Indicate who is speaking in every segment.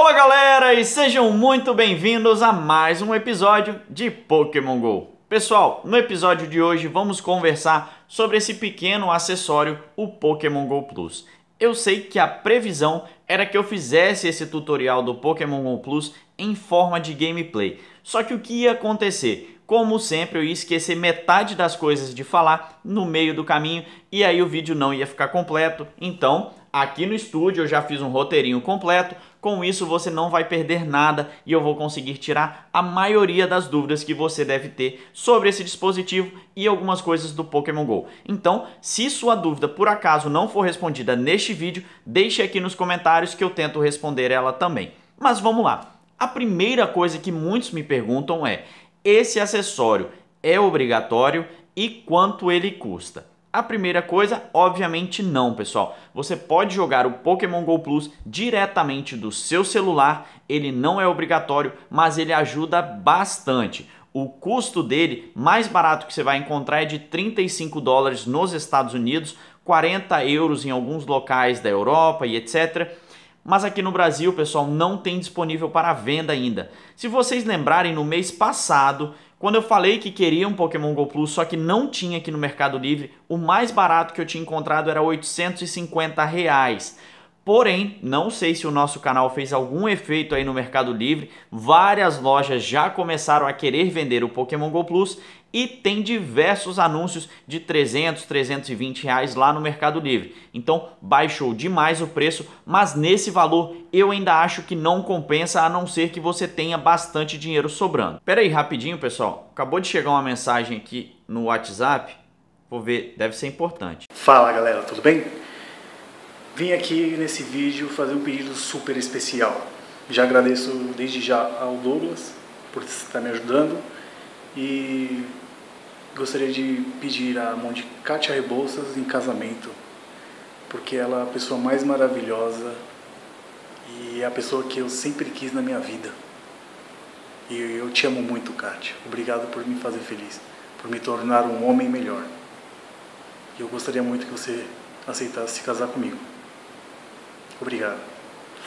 Speaker 1: Fala galera e sejam muito bem-vindos a mais um episódio de Pokémon GO. Pessoal, no episódio de hoje vamos conversar sobre esse pequeno acessório, o Pokémon GO Plus. Eu sei que a previsão era que eu fizesse esse tutorial do Pokémon GO Plus em forma de gameplay. Só que o que ia acontecer? Como sempre, eu ia esquecer metade das coisas de falar no meio do caminho e aí o vídeo não ia ficar completo. Então, Aqui no estúdio eu já fiz um roteirinho completo, com isso você não vai perder nada e eu vou conseguir tirar a maioria das dúvidas que você deve ter sobre esse dispositivo e algumas coisas do Pokémon GO. Então, se sua dúvida por acaso não for respondida neste vídeo, deixe aqui nos comentários que eu tento responder ela também. Mas vamos lá. A primeira coisa que muitos me perguntam é: esse acessório é obrigatório e quanto ele custa? A primeira coisa, obviamente não, pessoal. Você pode jogar o Pokémon Go Plus diretamente do seu celular, ele não é obrigatório, mas ele ajuda bastante. O custo dele, mais barato que você vai encontrar, é de 35 dólares nos Estados Unidos, 40 euros em alguns locais da Europa e etc mas aqui no Brasil, pessoal, não tem disponível para venda ainda. Se vocês lembrarem, no mês passado quando eu falei que queria um Pokémon Go Plus, só que não tinha aqui no Mercado Livre, o mais barato que eu tinha encontrado era 850 reais. Porém, não sei se o nosso canal fez algum efeito aí no Mercado Livre, várias lojas já começaram a querer vender o Pokémon Go Plus e tem diversos anúncios de 300, 320 reais lá no Mercado Livre. Então baixou demais o preço, mas nesse valor eu ainda acho que não compensa a não ser que você tenha bastante dinheiro sobrando. Pera aí rapidinho pessoal, acabou de chegar uma mensagem aqui no WhatsApp, vou ver, deve ser importante. Fala galera, tudo bem? Vim aqui nesse vídeo fazer um pedido super especial. Já agradeço desde já ao Douglas por estar me ajudando e Gostaria de pedir a mão de Kátia Rebouças em casamento, porque ela é a pessoa mais maravilhosa e é a pessoa que eu sempre quis na minha vida. E eu te amo muito, Kátia. Obrigado por me fazer feliz, por me tornar um homem melhor. E eu gostaria muito que você aceitasse se casar comigo. Obrigado.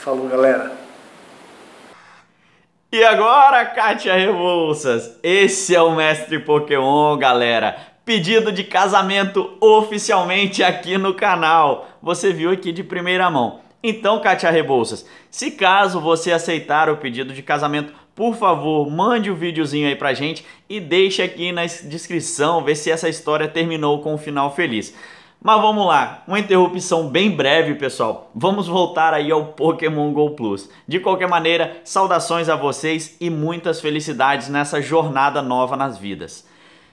Speaker 1: Falou, galera! E agora, Kátia Rebouças, esse é o Mestre Pokémon, galera. Pedido de casamento oficialmente aqui no canal. Você viu aqui de primeira mão. Então, Kátia Rebouças, se caso você aceitar o pedido de casamento, por favor, mande o um videozinho aí pra gente e deixe aqui na descrição ver se essa história terminou com um final feliz. Mas vamos lá, uma interrupção bem breve, pessoal. Vamos voltar aí ao Pokémon Go Plus. De qualquer maneira, saudações a vocês e muitas felicidades nessa jornada nova nas vidas.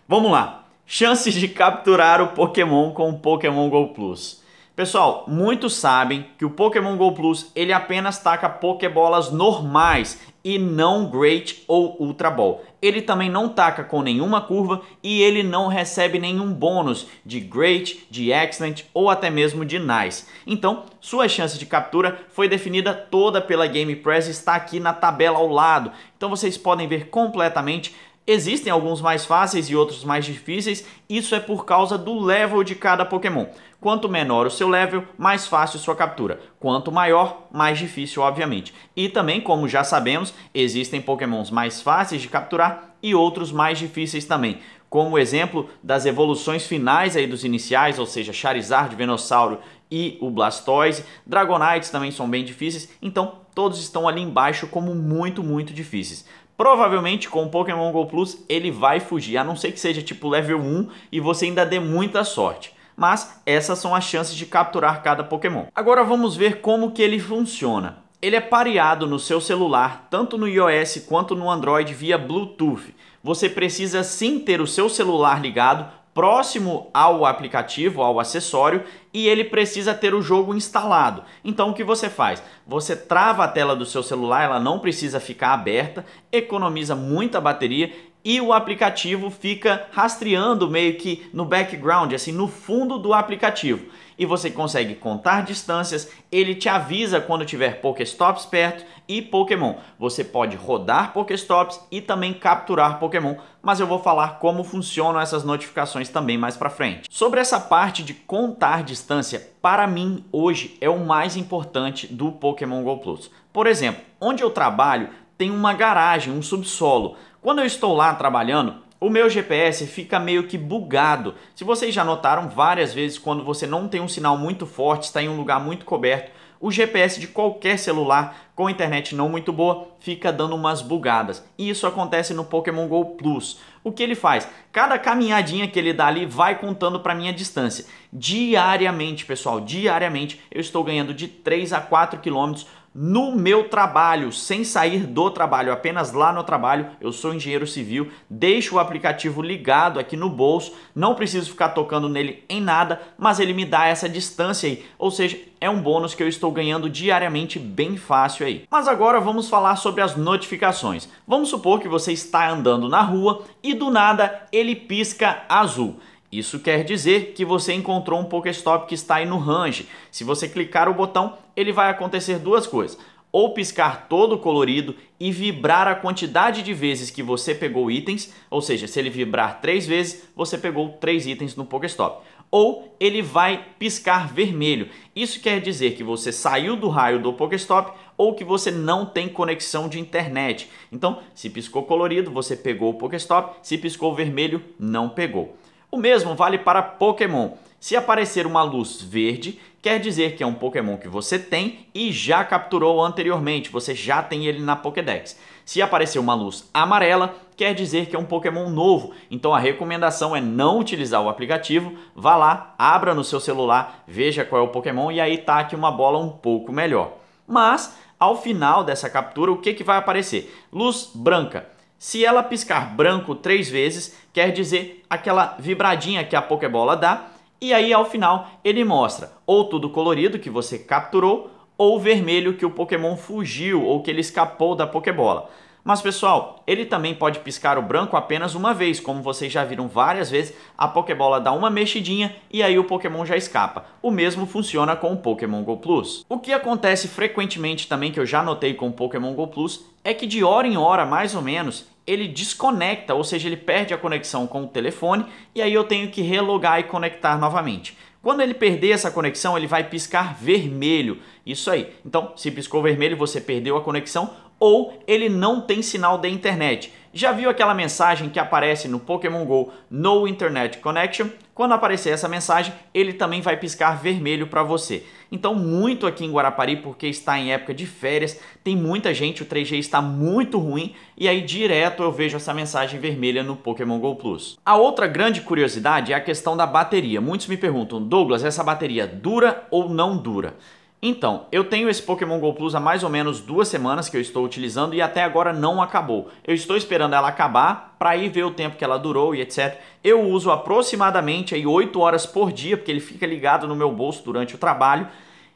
Speaker 1: Vamos lá. Chances de capturar o Pokémon com o Pokémon Go Plus. Pessoal, muitos sabem que o Pokémon GO Plus ele apenas taca Pokébolas normais e não Great ou Ultra Ball. Ele também não taca com nenhuma curva e ele não recebe nenhum bônus de Great, de Excellent ou até mesmo de Nice. Então, sua chance de captura foi definida toda pela Game Press está aqui na tabela ao lado. Então vocês podem ver completamente Existem alguns mais fáceis e outros mais difíceis, isso é por causa do level de cada Pokémon. Quanto menor o seu level, mais fácil sua captura. Quanto maior, mais difícil, obviamente. E também, como já sabemos, existem Pokémons mais fáceis de capturar e outros mais difíceis também. Como exemplo das evoluções finais aí dos iniciais, ou seja, Charizard, Venossauro e o Blastoise. Dragonites também são bem difíceis, então todos estão ali embaixo como muito, muito difíceis. Provavelmente com o Pokémon GO Plus ele vai fugir, a não ser que seja tipo level 1 e você ainda dê muita sorte. Mas essas são as chances de capturar cada Pokémon. Agora vamos ver como que ele funciona. Ele é pareado no seu celular, tanto no iOS quanto no Android via Bluetooth. Você precisa sim ter o seu celular ligado próximo ao aplicativo, ao acessório, e ele precisa ter o jogo instalado. Então o que você faz? Você trava a tela do seu celular, ela não precisa ficar aberta, economiza muita bateria e o aplicativo fica rastreando meio que no background, assim, no fundo do aplicativo. E você consegue contar distâncias, ele te avisa quando tiver Pokéstops perto e Pokémon. Você pode rodar Pokéstops e também capturar Pokémon, mas eu vou falar como funcionam essas notificações também mais pra frente. Sobre essa parte de contar distâncias, distância, para mim, hoje é o mais importante do Pokémon Go Plus. Por exemplo, onde eu trabalho tem uma garagem, um subsolo. Quando eu estou lá trabalhando, o meu GPS fica meio que bugado. Se vocês já notaram várias vezes quando você não tem um sinal muito forte, está em um lugar muito coberto, o GPS de qualquer celular com internet não muito boa fica dando umas bugadas. E isso acontece no Pokémon Go Plus. O que ele faz? Cada caminhadinha que ele dá ali vai contando para minha distância. Diariamente, pessoal, diariamente eu estou ganhando de 3 a 4 quilômetros no meu trabalho, sem sair do trabalho, apenas lá no trabalho. Eu sou engenheiro civil, deixo o aplicativo ligado aqui no bolso, não preciso ficar tocando nele em nada, mas ele me dá essa distância aí, ou seja, é um bônus que eu estou ganhando diariamente bem fácil aí. Mas agora vamos falar sobre as notificações. Vamos supor que você está andando na rua e do nada ele pisca azul. Isso quer dizer que você encontrou um Pokéstop que está aí no range. Se você clicar o botão, ele vai acontecer duas coisas. Ou piscar todo colorido e vibrar a quantidade de vezes que você pegou itens, ou seja, se ele vibrar três vezes, você pegou três itens no Pokéstop. Ou ele vai piscar vermelho. Isso quer dizer que você saiu do raio do Pokéstop ou que você não tem conexão de internet. Então, se piscou colorido, você pegou o Pokéstop, se piscou vermelho, não pegou. O mesmo vale para Pokémon. Se aparecer uma luz verde, quer dizer que é um Pokémon que você tem e já capturou anteriormente, você já tem ele na Pokédex. Se aparecer uma luz amarela, quer dizer que é um Pokémon novo. Então a recomendação é não utilizar o aplicativo, vá lá, abra no seu celular, veja qual é o Pokémon e aí tá aqui uma bola um pouco melhor. Mas ao final dessa captura, o que, que vai aparecer? Luz branca se ela piscar branco três vezes, quer dizer aquela vibradinha que a Pokébola dá, e aí ao final ele mostra ou tudo colorido que você capturou, ou vermelho que o Pokémon fugiu ou que ele escapou da Pokébola. Mas pessoal, ele também pode piscar o branco apenas uma vez, como vocês já viram várias vezes, a Pokébola dá uma mexidinha e aí o Pokémon já escapa. O mesmo funciona com o Pokémon GO Plus. O que acontece frequentemente também, que eu já notei com o Pokémon GO Plus, é que de hora em hora, mais ou menos, ele desconecta, ou seja, ele perde a conexão com o telefone e aí eu tenho que relogar e conectar novamente. Quando ele perder essa conexão, ele vai piscar vermelho. Isso aí. Então, se piscou vermelho, você perdeu a conexão ou ele não tem sinal de internet. Já viu aquela mensagem que aparece no Pokémon Go No Internet Connection? Quando aparecer essa mensagem, ele também vai piscar vermelho para você. Então, muito aqui em Guarapari, porque está em época de férias, tem muita gente, o 3G está muito ruim, e aí direto eu vejo essa mensagem vermelha no Pokémon Go Plus. A outra grande curiosidade é a questão da bateria. Muitos me perguntam, Douglas, essa bateria dura ou não dura? Então, eu tenho esse Pokémon GO Plus há mais ou menos duas semanas que eu estou utilizando e até agora não acabou. Eu estou esperando ela acabar para ir ver o tempo que ela durou e etc. Eu uso aproximadamente aí 8 horas por dia, porque ele fica ligado no meu bolso durante o trabalho.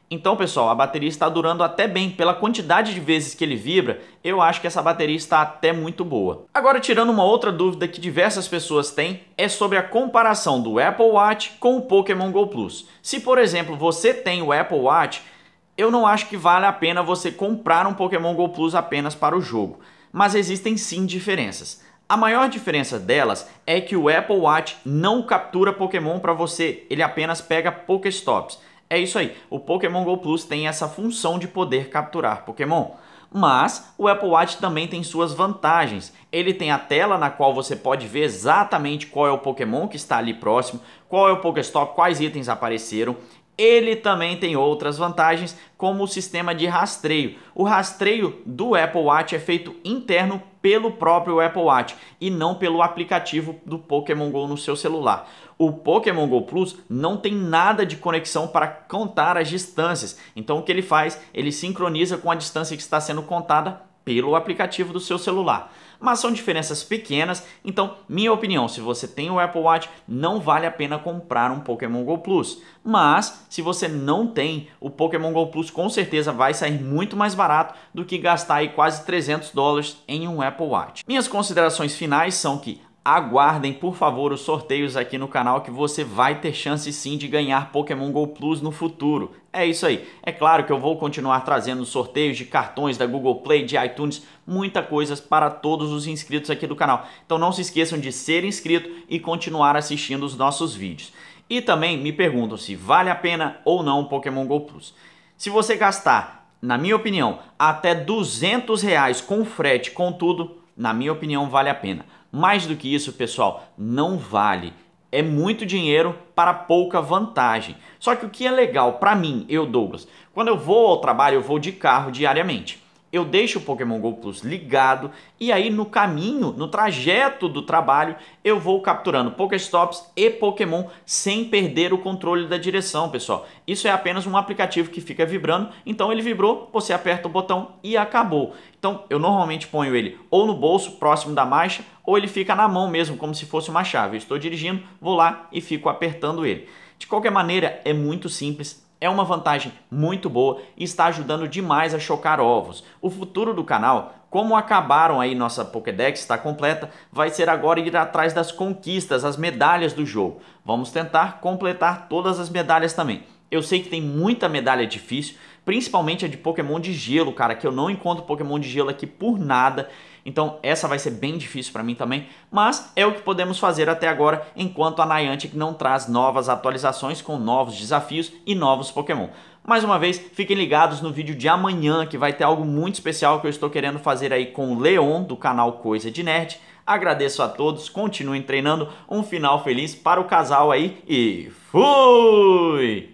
Speaker 1: Então, pessoal, a bateria está durando até bem. Pela quantidade de vezes que ele vibra, eu acho que essa bateria está até muito boa. Agora, tirando uma outra dúvida que diversas pessoas têm, é sobre a comparação do Apple Watch com o Pokémon GO Plus. Se, por exemplo, você tem o Apple Watch eu não acho que vale a pena você comprar um Pokémon Go Plus apenas para o jogo, mas existem sim diferenças. A maior diferença delas é que o Apple Watch não captura Pokémon para você, ele apenas pega Pokéstops. É isso aí, o Pokémon Go Plus tem essa função de poder capturar Pokémon. Mas o Apple Watch também tem suas vantagens. Ele tem a tela na qual você pode ver exatamente qual é o Pokémon que está ali próximo, qual é o Pokéstop, quais itens apareceram. Ele também tem outras vantagens, como o sistema de rastreio. O rastreio do Apple Watch é feito interno pelo próprio Apple Watch e não pelo aplicativo do Pokémon Go no seu celular. O Pokémon Go Plus não tem nada de conexão para contar as distâncias. Então o que ele faz? Ele sincroniza com a distância que está sendo contada pelo aplicativo do seu celular. Mas são diferenças pequenas, então, minha opinião, se você tem o Apple Watch, não vale a pena comprar um Pokémon Go Plus. Mas, se você não tem, o Pokémon Go Plus com certeza vai sair muito mais barato do que gastar aí quase 300 dólares em um Apple Watch. Minhas considerações finais são que aguardem, por favor, os sorteios aqui no canal que você vai ter chance sim de ganhar Pokémon GO Plus no futuro. É isso aí. É claro que eu vou continuar trazendo sorteios de cartões da Google Play, de iTunes, muita coisa para todos os inscritos aqui do canal. Então não se esqueçam de ser inscrito e continuar assistindo os nossos vídeos. E também me perguntam se vale a pena ou não o Pokémon GO Plus. Se você gastar, na minha opinião, até 200 reais com frete, com tudo, na minha opinião vale a pena. Mais do que isso, pessoal, não vale. É muito dinheiro para pouca vantagem. Só que o que é legal para mim, eu Douglas, quando eu vou ao trabalho, eu vou de carro diariamente. Eu deixo o Pokémon Go Plus ligado e aí no caminho, no trajeto do trabalho, eu vou capturando Pokéstops e Pokémon sem perder o controle da direção, pessoal. Isso é apenas um aplicativo que fica vibrando, então ele vibrou, você aperta o botão e acabou. Então eu normalmente ponho ele ou no bolso próximo da marcha ou ele fica na mão mesmo, como se fosse uma chave. Eu estou dirigindo, vou lá e fico apertando ele. De qualquer maneira, é muito simples, é uma vantagem muito boa e está ajudando demais a chocar ovos. O futuro do canal, como acabaram aí nossa Pokédex, está completa, vai ser agora ir atrás das conquistas, as medalhas do jogo. Vamos tentar completar todas as medalhas também. Eu sei que tem muita medalha difícil, principalmente a de Pokémon de gelo, cara, que eu não encontro Pokémon de gelo aqui por nada. Então essa vai ser bem difícil para mim também, mas é o que podemos fazer até agora enquanto a Niantic não traz novas atualizações com novos desafios e novos Pokémon. Mais uma vez, fiquem ligados no vídeo de amanhã que vai ter algo muito especial que eu estou querendo fazer aí com o Leon do canal Coisa de Nerd. Agradeço a todos, continuem treinando, um final feliz para o casal aí e fui!